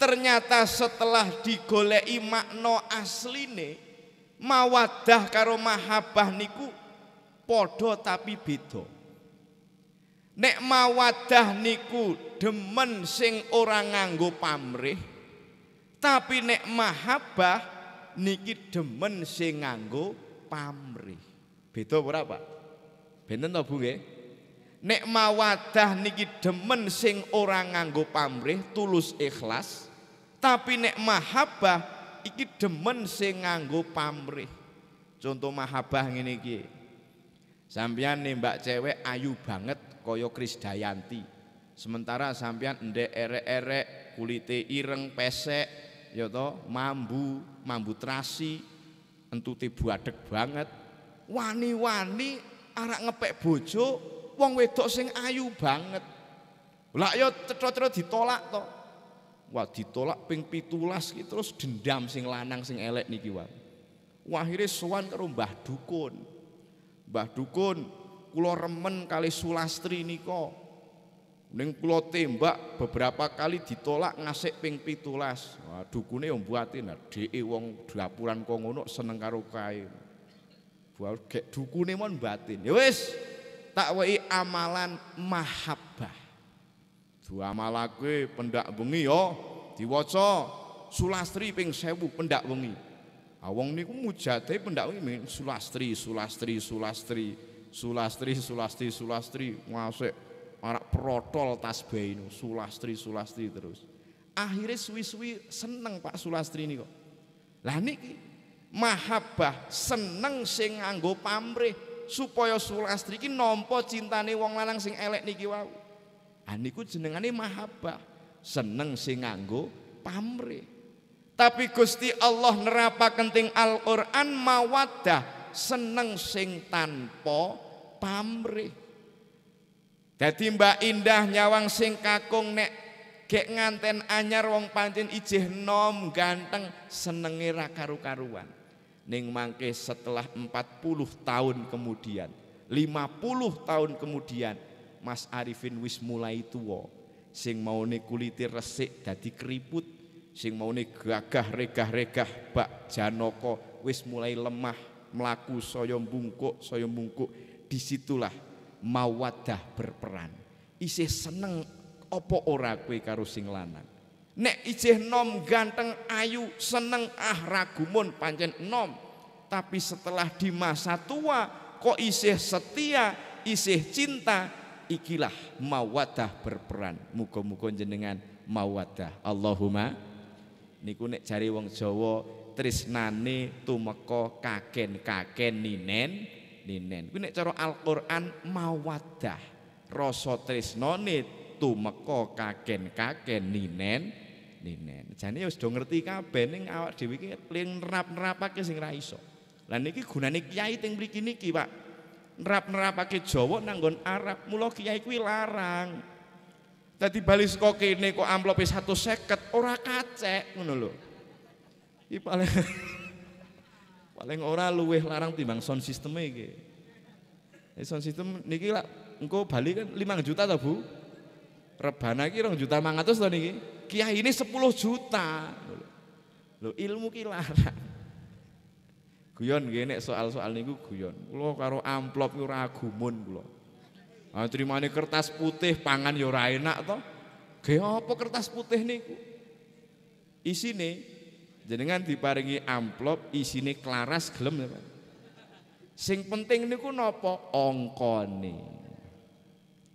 Ternyata setelah digoleki makna asline mawadah karo mahabbah niku podo tapi beda. Nek mawadah niku demen sing orang nganggo pamrih, tapi nek mahabah niki demen sing nganggo pamrih. Beda ora, Pak? Benten to, Bu nggih? Nek mawadah niki demen sing orang nganggo pamrih, tulus ikhlas, tapi nek mahabah iki demen sing nganggo pamrih. Contoh mahabah ngene iki. Sampeyan nembak cewek ayu banget kaya Krisdayanti. Sementara sampeyan ndek erek-erek, kulite ireng, pesek, ya to, mambu, mambu terasi, entute buadek banget. Wani-wani arak ngepek bojo wong wedok sing ayu banget. Lah ya cetha-cetha ditolak to. Wah ditolak ping pitulas gitu, terus dendam sing lanang sing elek niki Wah akhirnya sowan karo Mbah Dukun. Mbah Dukun, kula remen kali Sulastri niko Ning kula tembak beberapa kali ditolak ngasih ping pitulas. Wah dukune yo buatin nah, dheke wong dapuran kok ngono seneng karo kae. Buar gek dukune mon batin. Ya wis, tak wei amalan mahabbah. Diamalake pendak bengi yo ya. diwaca sulastri ping pendak wengi. awong nih niku mujate pendak wengi sulastri, sulastri, sulastri, sulastri, sulastri, sulastri, ngasek arak protol tasbih ini, sulastri, sulastri terus. Akhirnya suwi-suwi seneng Pak Sulastri ini kok. Lah niki mahabbah seneng sing nganggo pamrih supaya Sulastri iki nampa cintane wong lanang sing elek niki wau aniku nah, jenengane mahabbah seneng sing nganggo pamrih tapi Gusti Allah nerapa kenting Al-Quran mawadah seneng sing tanpa pamrih. Jadi Mbak Indah nyawang sing kakung nek gek nganten anyar wong pancen ijih nom ganteng senenge ra karu-karuan. Ning mangke setelah 40 tahun kemudian, 50 tahun kemudian Mas Arifin wis mulai tua sing mau nih kuliti resik dadi keriput sing mau nih gagah regah-regah bak Janoko wis mulai lemah melaku soyom bungkuk soyom bungkuk disitulah mawadah berperan isi seneng opo ora kue karo sing lanang nek isih nom ganteng ayu seneng ah ragumun pancen nom tapi setelah di masa tua kok isih setia isih cinta ikilah mawadah berperan muga-muga jenengan mawadah Allahumma niku nek jari wong Jawa trisnani tumeka kaken-kaken ninen ninen kuwi nek cara Al-Qur'an mawadah rasa tresnane tumeka kaken-kaken ninen ninen jane wis do ngerti kabeh ning awak dhewe iki paling nerap-nerapake sing ra iso Lah niki gunane kiai teng mriki niki, Pak nerap-nerapake Jawa nanggon Arab. Mula kiai kuwi larang. Dadi bali saka kene kok amplope 150 ora kacek ngono lho. Iki paling paling ora luweh larang timbang sound system iki. E sound system niki lak engko bali kan 5 juta ta, Bu? Rebana iki 2 juta 500 to niki. Kiai ini 10 juta. Lho ilmu ki larang. Guyon gini soal-soal niku guyon. lo karo amplop niku ora gumun kula. Ah trimane kertas putih pangan ya ora enak to. Ge apa kertas putih niku? Isine jenengan diparingi amplop isine klaras gelem ya, Pak. Sing penting niku napa nih,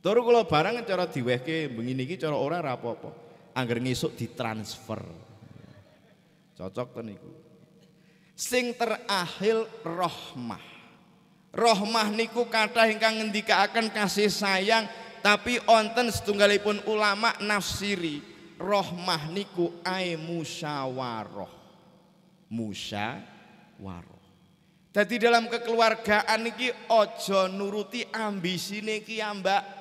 Tur kula barang cara diwehke bengi niki cara ora rapopo. Angger ngesuk ditransfer. Cocok to niku sing terakhir rohmah. Rohmah niku kata ingkang akan kasih sayang tapi onten setunggalipun ulama nafsiri rohmah niku ay musyawaroh. Musyawaroh. Jadi dalam kekeluargaan niki ojo nuruti ambisi niki ambak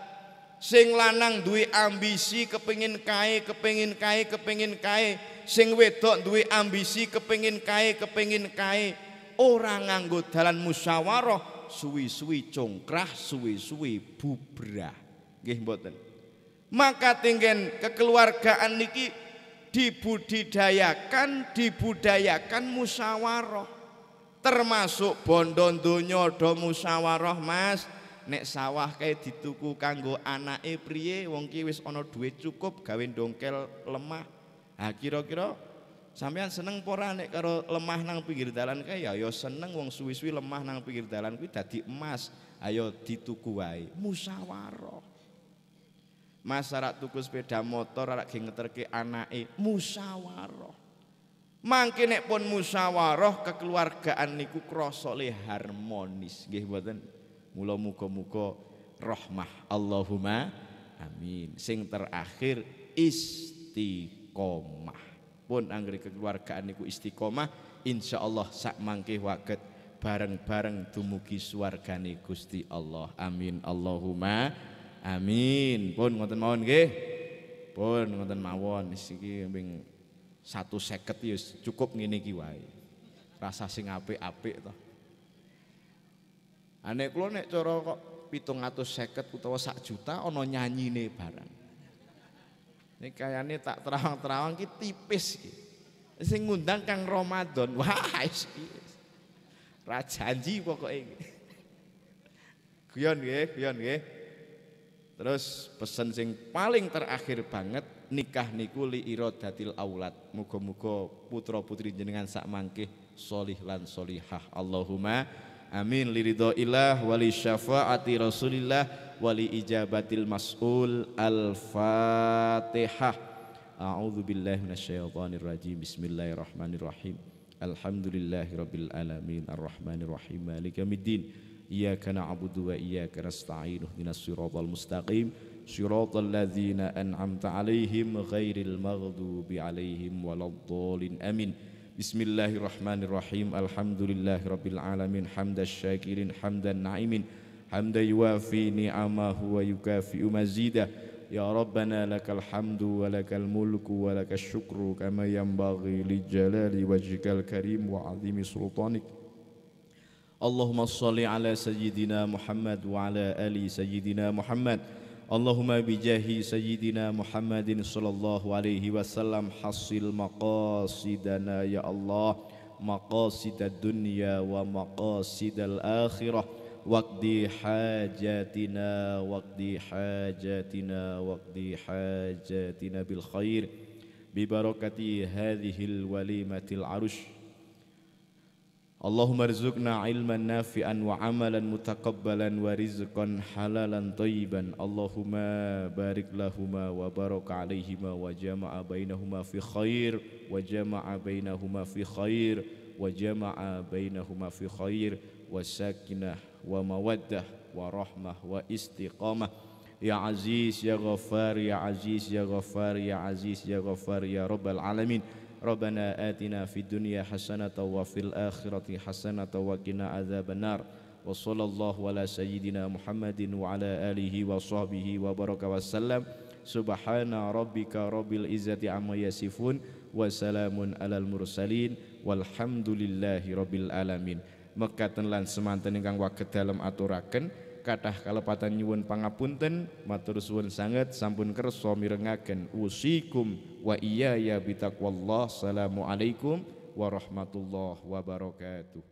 sing lanang duwe ambisi kepingin kae kepingin kae kepingin kae sing wedok duwe ambisi kepingin kae kepingin kae ora nganggo dalan musyawarah suwi-suwi congkrah suwi-suwi bubrah nggih mboten maka tinggen kekeluargaan niki dibudidayakan dibudayakan musyawarah termasuk bondo donya do musyawarah Mas nek sawah kae dituku kanggo anake priye wong ki wis ana duit cukup gawe dongkel lemah ha kira-kira sampean seneng pora nek karo lemah nang pinggir dalan kae ya ya seneng wong suwi-suwi lemah nang pinggir dalan kuwi dadi emas ayo ya dituku wae musyawarah Mas arak tuku sepeda motor arak ge ngeterke anake musyawarah Mangke nek pun musyawarah kekeluargaan niku krasa le harmonis nggih mboten Mula muka-muka rahmah Allahumma amin. Sing terakhir istiqomah. Pun anggere kekeluargaan niku istiqomah Insya Allah sak mangke waket bareng-bareng dumugi swargane Gusti Allah. Amin Allahumma amin. Pun ngoten mawon nggih. Pun ngoten mawon iki ping 150 ya cukup ngene iki wae. Rasa sing apik-apik toh. Ane ah, kula nek cara kok seket utawa sak juta ana nih barang. Nek kayane tak terawang-terawang ki tipis ki. Sing ngundang Kang Ramadan. Wah, is, is. Ra janji pokoke iki. Guyon nggih, guyon nggih. Terus pesen sing paling terakhir banget nikah niku li iradatil aulad. Muga-muga putra-putri jenengan sak mangke solih lan solihah. Allahumma Amin liridho ilah wali syafaati rasulillah wali ijabatil mas'ul al-fatihah A'udzu billahi minasyaitonir rajim Bismillahirrahmanirrahim Alhamdulillahi rabbil alamin arrahmanirrahim malikamiddin Iyyaka na'budu wa iyyaka nasta'in ihdinas siratal mustaqim siratal ladzina an'amta 'alaihim ghairil maghdubi 'alaihim waladdallin amin بسم الله الرحمن الرحيم الحمد لله رب العالمين حمد الشاكرين حمد النعيمين حمد يوافي نعمه ويكافئ مزيده يا ربنا لك الحمد ولك الملك ولك الشكر كما ينبغي لجلال وجهك الكريم وعظيم سلطانك اللهم صل على سيدنا محمد وعلى آل سيدنا محمد اللهم بجاه سيدنا محمد صلى الله عليه وسلم حصل مقاصدنا يا الله مقاصد الدنيا ومقاصد الآخرة واقضي حاجاتنا واقضي حاجاتنا واقضي حاجاتنا بالخير ببركة هذه الوليمة العرش اللهم ارزقنا علما نافعا وعملا متقبلا ورزقا حلالا طيبا اللهم بارك لهما وبارك عليهما وجمع بينهما في خير وجمع بينهما في خير وجمع بينهما في خير وسكنة ومودة ورحمة واستقامة يا عزيز يا غفار يا عزيز يا غفار يا عزيز يا غفار يا رب العالمين ربنا آتنا في الدنيا حسنة وفي الآخرة حسنة وقنا عذاب النار وصلى الله على سيدنا محمد وعلى آله وصحبه وبارك وسلم سبحان ربك رب العزة عما يصفون وسلام على المرسلين والحمد لله رب العالمين مكاتن لان semanten ingkang waget dalem aturaken kathah kalepatan nyuwun pangapunten matur suwun sanget sampun kersa mirengaken usikum wa iyaya bitaqwallah assalamualaikum warahmatullahi wabarakatuh